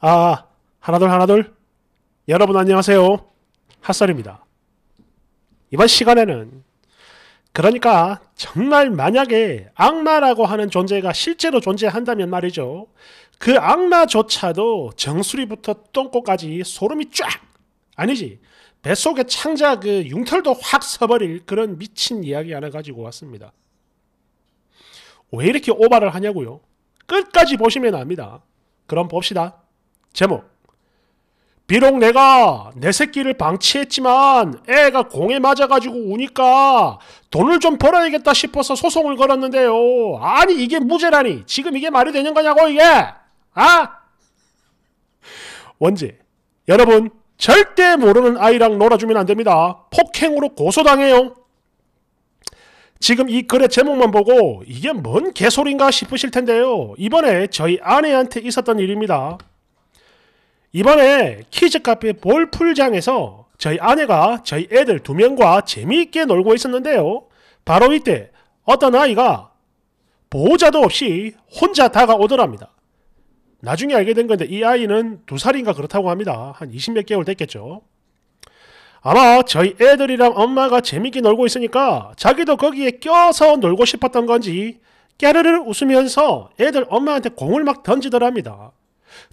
아, 하나둘 하나둘. 여러분 안녕하세요. 핫설입니다. 이번 시간에는 그러니까 정말 만약에 악마라고 하는 존재가 실제로 존재한다면 말이죠. 그 악마조차도 정수리부터 똥꼬까지 소름이 쫙! 아니지. 뱃속에 창자 그 융털도 확 서버릴 그런 미친 이야기 하나 가지고 왔습니다. 왜 이렇게 오바를 하냐고요? 끝까지 보시면 압니다. 그럼 봅시다. 제목 비록 내가 내 새끼를 방치했지만 애가 공에 맞아가지고 우니까 돈을 좀 벌어야겠다 싶어서 소송을 걸었는데요. 아니 이게 무죄라니 지금 이게 말이 되는 거냐고 이게 아? 원지 여러분 절대 모르는 아이랑 놀아주면 안 됩니다. 폭행으로 고소당해요. 지금 이 글의 제목만 보고 이게 뭔개소리인가 싶으실 텐데요. 이번에 저희 아내한테 있었던 일입니다. 이번에 키즈 카페 볼풀장에서 저희 아내가 저희 애들 두 명과 재미있게 놀고 있었는데요. 바로 이때 어떤 아이가 보호자도 없이 혼자 다가오더랍니다. 나중에 알게 된 건데 이 아이는 두 살인가 그렇다고 합니다. 한 20몇 개월 됐겠죠. 아마 저희 애들이랑 엄마가 재밌게 놀고 있으니까 자기도 거기에 껴서 놀고 싶었던 건지 깨르르 웃으면서 애들 엄마한테 공을 막 던지더랍니다.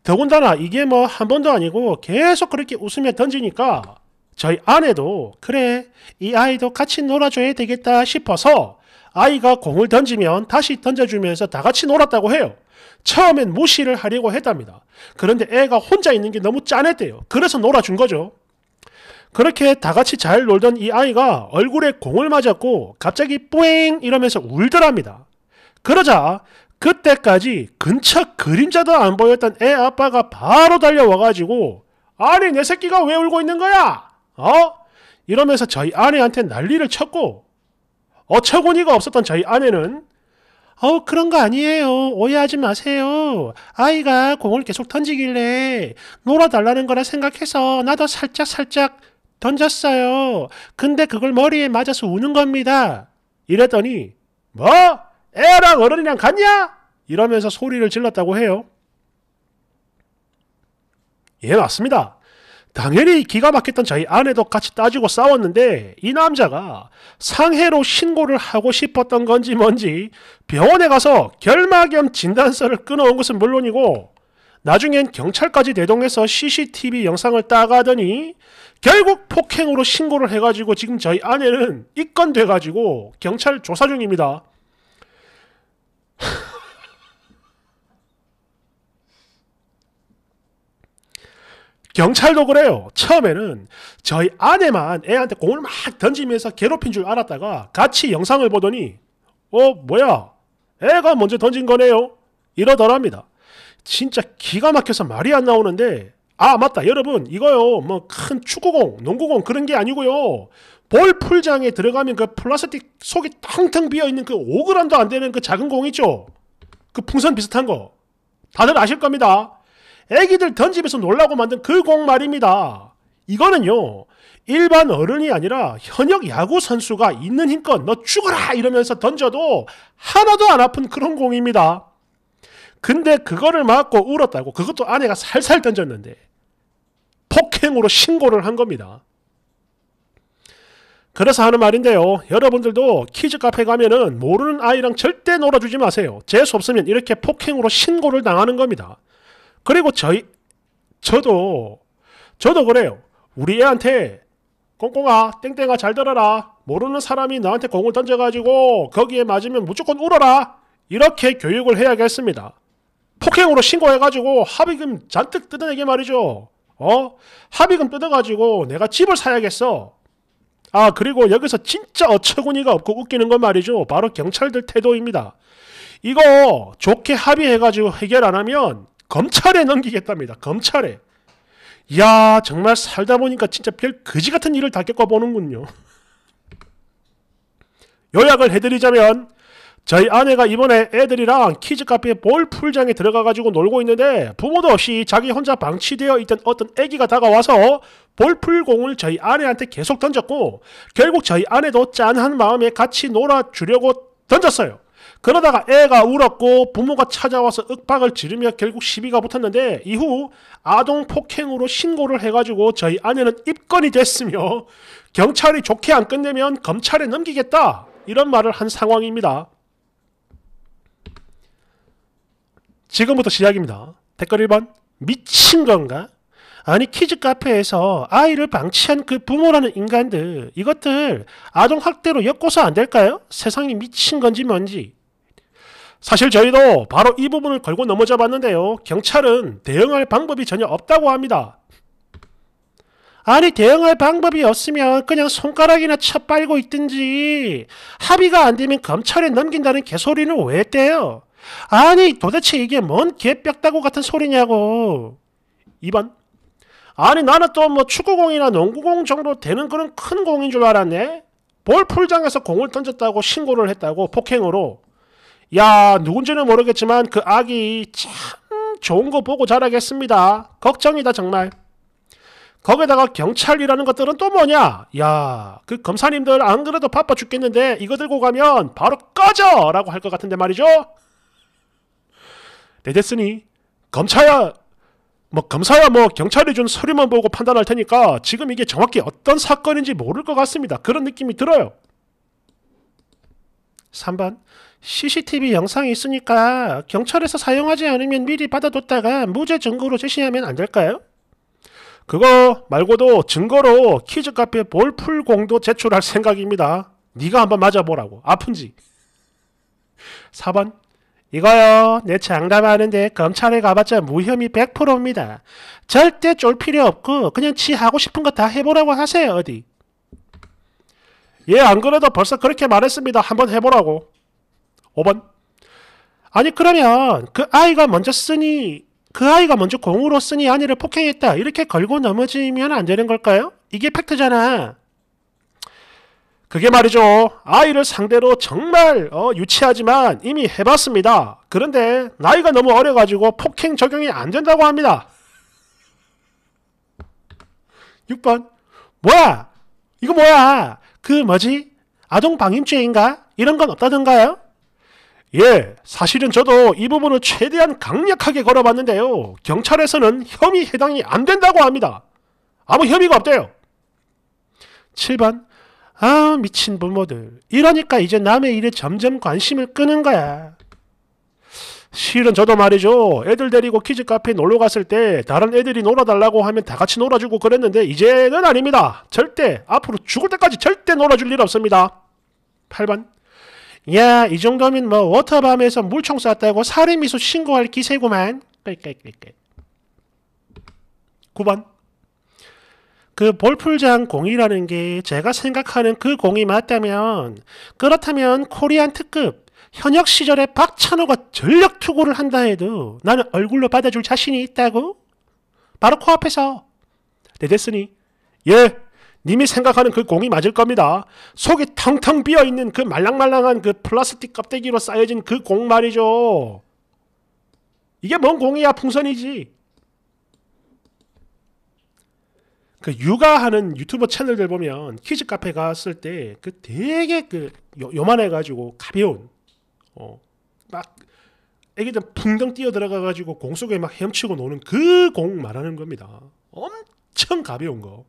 더군다나 이게 뭐 한 번도 아니고 계속 그렇게 웃으며 던지니까 저희 아내도 그래 이 아이도 같이 놀아줘야 되겠다 싶어서 아이가 공을 던지면 다시 던져주면서 다 같이 놀았다고 해요. 처음엔 무시를 하려고 했답니다. 그런데 애가 혼자 있는 게 너무 짠했대요. 그래서 놀아준 거죠. 그렇게 다 같이 잘 놀던 이 아이가 얼굴에 공을 맞았고 갑자기 뿌잉 이러면서 울더랍니다. 그러자 그때까지 근처 그림자도 안 보였던 애 아빠가 바로 달려와가지고 아니 내 새끼가 왜 울고 있는 거야? 어? 이러면서 저희 아내한테 난리를 쳤고 어처구니가 없었던 저희 아내는 어 그런 거 아니에요 오해하지 마세요 아이가 공을 계속 던지길래 놀아달라는 거라 생각해서 나도 살짝 살짝 던졌어요 근데 그걸 머리에 맞아서 우는 겁니다 이랬더니 뭐? 애랑 어른이랑 같냐? 이러면서 소리를 질렀다고 해요. 예, 맞습니다. 당연히 기가 막혔던 저희 아내도 같이 따지고 싸웠는데 이 남자가 상해로 신고를 하고 싶었던 건지 뭔지 병원에 가서 결막염 진단서를 끊어온 것은 물론이고 나중엔 경찰까지 대동해서 CCTV 영상을 따가더니 결국 폭행으로 신고를 해가지고 지금 저희 아내는 입건돼가지고 경찰 조사 중입니다. 경찰도 그래요. 처음에는 저희 아내만 애한테 공을 막 던지면서 괴롭힌 줄 알았다가 같이 영상을 보더니 어 뭐야 애가 먼저 던진 거네요. 이러더랍니다. 진짜 기가 막혀서 말이 안 나오는데 아 맞다 여러분 이거요 뭐 큰 축구공 농구공 그런 게 아니고요 볼 풀장에 들어가면 그 플라스틱 속이 텅텅 비어 있는 그 5g도 안 되는 그 작은 공 있죠? 그 풍선 비슷한 거. 다들 아실 겁니다. 애기들 던집에서 놀라고 만든 그 공 말입니다. 이거는요. 일반 어른이 아니라 현역 야구 선수가 있는 힘껏 너 죽어라 이러면서 던져도 하나도 안 아픈 그런 공입니다. 근데 그거를 맞고 울었다고 그것도 아내가 살살 던졌는데 폭행으로 신고를 한 겁니다. 그래서 하는 말인데요. 여러분들도 키즈 카페 가면은 모르는 아이랑 절대 놀아주지 마세요. 재수 없으면 이렇게 폭행으로 신고를 당하는 겁니다. 그리고 저희, 저도, 저도 그래요. 우리 애한테 꽁꽁아, 땡땡아 잘 들어라. 모르는 사람이 나한테 공을 던져가지고 거기에 맞으면 무조건 울어라. 이렇게 교육을 해야겠습니다. 폭행으로 신고해가지고 합의금 잔뜩 뜯어내게 말이죠. 어? 합의금 뜯어가지고 내가 집을 사야겠어. 아, 그리고 여기서 진짜 어처구니가 없고 웃기는 건 말이죠. 바로 경찰들 태도입니다. 이거 좋게 합의해가지고 해결 안 하면 검찰에 넘기겠답니다. 검찰에. 야 정말 살다 보니까 진짜 별 거지 같은 일을 다 겪어보는군요. 요약을 해드리자면 저희 아내가 이번에 애들이랑 키즈카페 볼풀장에 들어가가지고 놀고 있는데 부모도 없이 자기 혼자 방치되어 있던 어떤 애기가 다가와서 볼풀공을 저희 아내한테 계속 던졌고 결국 저희 아내도 짠한 마음에 같이 놀아주려고 던졌어요. 그러다가 애가 울었고 부모가 찾아와서 윽박을 지르며 결국 시비가 붙었는데 이후 아동 폭행으로 신고를 해가지고 저희 아내는 입건이 됐으며 경찰이 좋게 안 끝내면 검찰에 넘기겠다 이런 말을 한 상황입니다. 지금부터 시작입니다. 댓글 1번 미친 건가? 아니 키즈 카페에서 아이를 방치한 그 부모라는 인간들 이것들 아동 학대로 엮어서 안 될까요? 세상이 미친 건지 뭔지 사실 저희도 바로 이 부분을 걸고 넘어져 봤는데요. 경찰은 대응할 방법이 전혀 없다고 합니다. 아니 대응할 방법이 없으면 그냥 손가락이나 쳐 빨고 있든지 합의가 안 되면 검찰에 넘긴다는 개소리는 왜 떼요? 아니 도대체 이게 뭔개뼈다고 같은 소리냐고. 2번. 아니 나는 또 뭐 축구공이나 농구공 정도 되는 그런 큰 공인 줄 알았네. 볼풀장에서 공을 던졌다고 신고를 했다고 폭행으로. 야 누군지는 모르겠지만 그 아기 참 좋은 거 보고 자라겠습니다. 걱정이다 정말. 거기다가 경찰이라는 것들은 또 뭐냐? 야, 그 검사님들 안 그래도 바빠 죽겠는데 이거 들고 가면 바로 꺼져! 라고 할 것 같은데 말이죠? 내됐으니 검찰야 뭐 검사야 뭐 경찰이 준 서류만 보고 판단할 테니까 지금 이게 정확히 어떤 사건인지 모를 것 같습니다. 그런 느낌이 들어요. 3번 CCTV 영상이 있으니까 경찰에서 사용하지 않으면 미리 받아뒀다가 무죄 증거로 제시하면 안 될까요? 그거 말고도 증거로 키즈카페 볼풀공도 제출할 생각입니다. 네가 한번 맞아보라고. 아픈지. 4번 이거요. 내 장담하는데 검찰에 가봤자 무혐의 100%입니다. 절대 쫄 필요 없고 그냥 지 하고 싶은 거 다 해보라고 하세요. 어디. 예, 안 그래도 벌써 그렇게 말했습니다. 한번 해보라고. 5번. 아니 그러면 그 아이가 먼저 쓰니 그 아이가 먼저 공으로 쓰니 아니를 폭행했다. 이렇게 걸고 넘어지면 안 되는 걸까요? 이게 팩트잖아. 그게 말이죠. 아이를 상대로 정말 어, 유치하지만 이미 해봤습니다. 그런데 나이가 너무 어려가지고 폭행 적용이 안 된다고 합니다. 6번 뭐야? 이거 뭐야? 그 뭐지? 아동 방임죄인가? 이런 건 없다던가요? 예, 사실은 저도 이 부분을 최대한 강력하게 걸어봤는데요. 경찰에서는 혐의 해당이 안 된다고 합니다. 아무 혐의가 없대요. 7번 아, 미친 부모들. 이러니까 이제 남의 일에 점점 관심을 끄는 거야. 실은 저도 말이죠. 애들 데리고 키즈 카페 놀러 갔을 때 다른 애들이 놀아달라고 하면 다 같이 놀아주고 그랬는데 이제는 아닙니다. 절대 앞으로 죽을 때까지 절대 놀아줄 일 없습니다. 8번. 야, 이 정도면 뭐 워터밤에서 물총 쐈다고 살인미수 신고할 기세구만. 9번. 그 볼풀장 공이라는 게 제가 생각하는 그 공이 맞다면 그렇다면 코리안 특급 현역 시절에 박찬호가 전력 투구를 한다 해도 나는 얼굴로 받아줄 자신이 있다고? 바로 코앞에서 내됐으니예 네, 님이 생각하는 그 공이 맞을 겁니다. 속이 텅텅 비어있는 그 말랑말랑한 그 플라스틱 껍데기로 쌓여진 그 공 말이죠. 이게 뭔 공이야 풍선이지. 그 육아하는 유튜버 채널들 보면 키즈 카페 갔을 때 그 되게 그 요, 요만해가지고 가벼운 어 막 애기들 풍덩 뛰어 들어가가지고 공 속에 막 헤엄치고 노는 그 공 말하는 겁니다. 엄청 가벼운 거.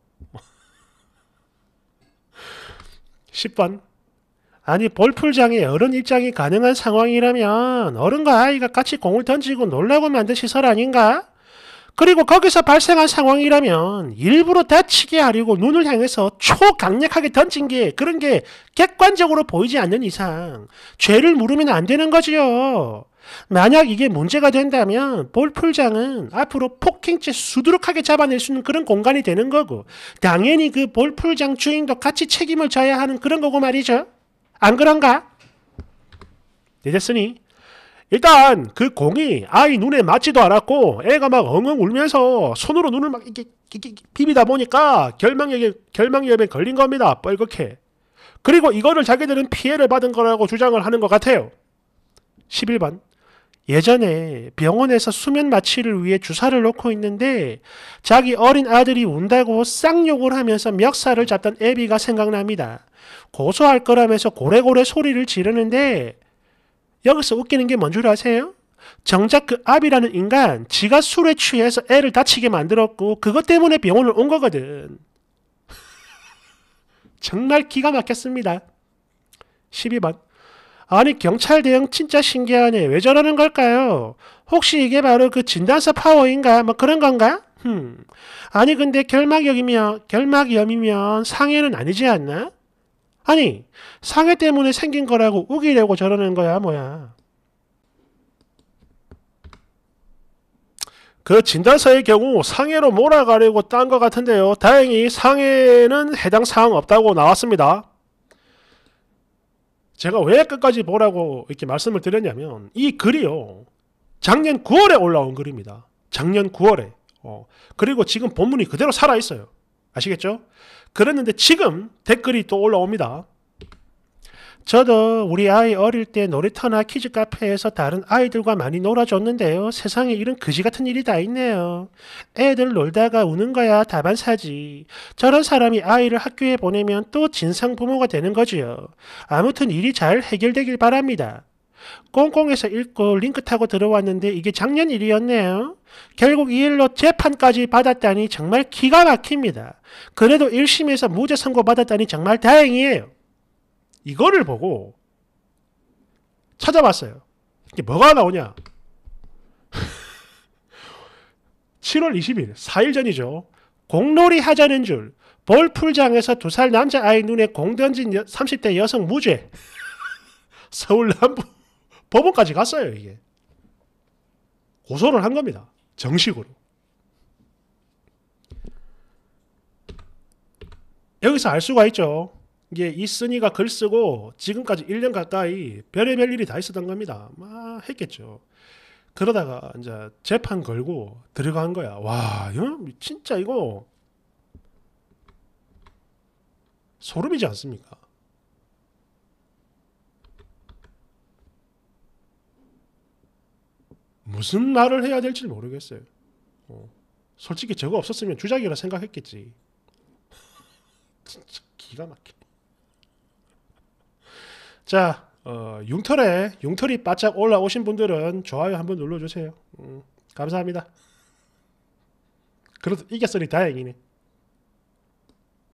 10번. 아니 볼풀장에 어른 입장이 가능한 상황이라면 어른과 아이가 같이 공을 던지고 놀라고 만든 시설 아닌가? 그리고 거기서 발생한 상황이라면 일부러 다치게 하려고 눈을 향해서 초강력하게 던진 게 그런 게 객관적으로 보이지 않는 이상 죄를 물으면 안 되는 거지요. 만약 이게 문제가 된다면 볼풀장은 앞으로 폭행죄 수두룩하게 잡아낼 수 있는 그런 공간이 되는 거고 당연히 그 볼풀장 주인도 같이 책임을 져야 하는 그런 거고 말이죠. 안 그런가? 늦었으니 일단 그 공이 아이 눈에 맞지도 않았고 애가 막 엉엉 울면서 손으로 눈을 막 이렇게, 이렇게 비비다 보니까 결막염에 결막염에 걸린 겁니다. 뻘겋게. 그리고 이거를 자기들은 피해를 받은 거라고 주장을 하는 것 같아요. 11번. 예전에 병원에서 수면 마취를 위해 주사를 놓고 있는데 자기 어린 아들이 운다고 쌍욕을 하면서 멱살을 잡던 애비가 생각납니다. 고소할 거라면서 고래고래 소리를 지르는데 여기서 웃기는 게 뭔 줄 아세요? 정작 그 아비라는 인간, 지가 술에 취해서 애를 다치게 만들었고, 그것 때문에 병원을 온 거거든. 정말 기가 막혔습니다. 12번. 아니, 경찰 대응 진짜 신기하네. 왜 저러는 걸까요? 혹시 이게 바로 그 진단서 파워인가? 뭐 그런 건가? 흠. 아니, 근데 결막염이면, 결막염이면 상해는 아니지 않나? 아니, 상해 때문에 생긴 거라고 우기려고 저러는 거야, 뭐야. 그 진단서의 경우 상해로 몰아가려고 딴 것 같은데요. 다행히 상해는 해당 사항 없다고 나왔습니다. 제가 왜 끝까지 보라고 이렇게 말씀을 드렸냐면 이 글이요. 작년 9월에 올라온 글입니다. 작년 9월에. 어, 그리고 지금 본문이 그대로 살아있어요. 아시겠죠? 그랬는데 지금 댓글이 또 올라옵니다. 저도 우리 아이 어릴 때 놀이터나 키즈 카페에서 다른 아이들과 많이 놀아줬는데요. 세상에 이런 그지 같은 일이 다 있네요. 애들 놀다가 우는 거야 다반사지. 저런 사람이 아이를 학교에 보내면 또 진상 부모가 되는 거지요. 아무튼 일이 잘 해결되길 바랍니다. 꽁꽁에서 읽고 링크 타고 들어왔는데 이게 작년 일이었네요. 결국 이 일로 재판까지 받았다니 정말 기가 막힙니다. 그래도 1심에서 무죄 선고 받았다니 정말 다행이에요. 이거를 보고 찾아봤어요. 이게 뭐가 나오냐? 7월 20일, 4일 전이죠. 공놀이 하자는 줄. 볼풀장에서 두 살 남자아이 눈에 공 던진 30대 여성 무죄. 서울 남부 법원까지 갔어요, 이게. 고소를 한 겁니다. 정식으로. 여기서 알 수가 있죠. 이게 이순이가글 쓰고 지금까지 1년 가까이 별의별 일이 다 있었던 겁니다. 막 했겠죠. 그러다가 이제 재판 걸고 들어간 거야. 와, 진짜 이거 소름이지 않습니까? 무슨 말을 해야 될지 모르겠어요. 어. 솔직히 저거 없었으면 주작이라 생각했겠지. 진짜 기가 막혀. 자, 어, 융털에 융털이 바짝 올라오신 분들은 좋아요 한번 눌러주세요. 음, 감사합니다. 그래도 이겼으니 다행이네.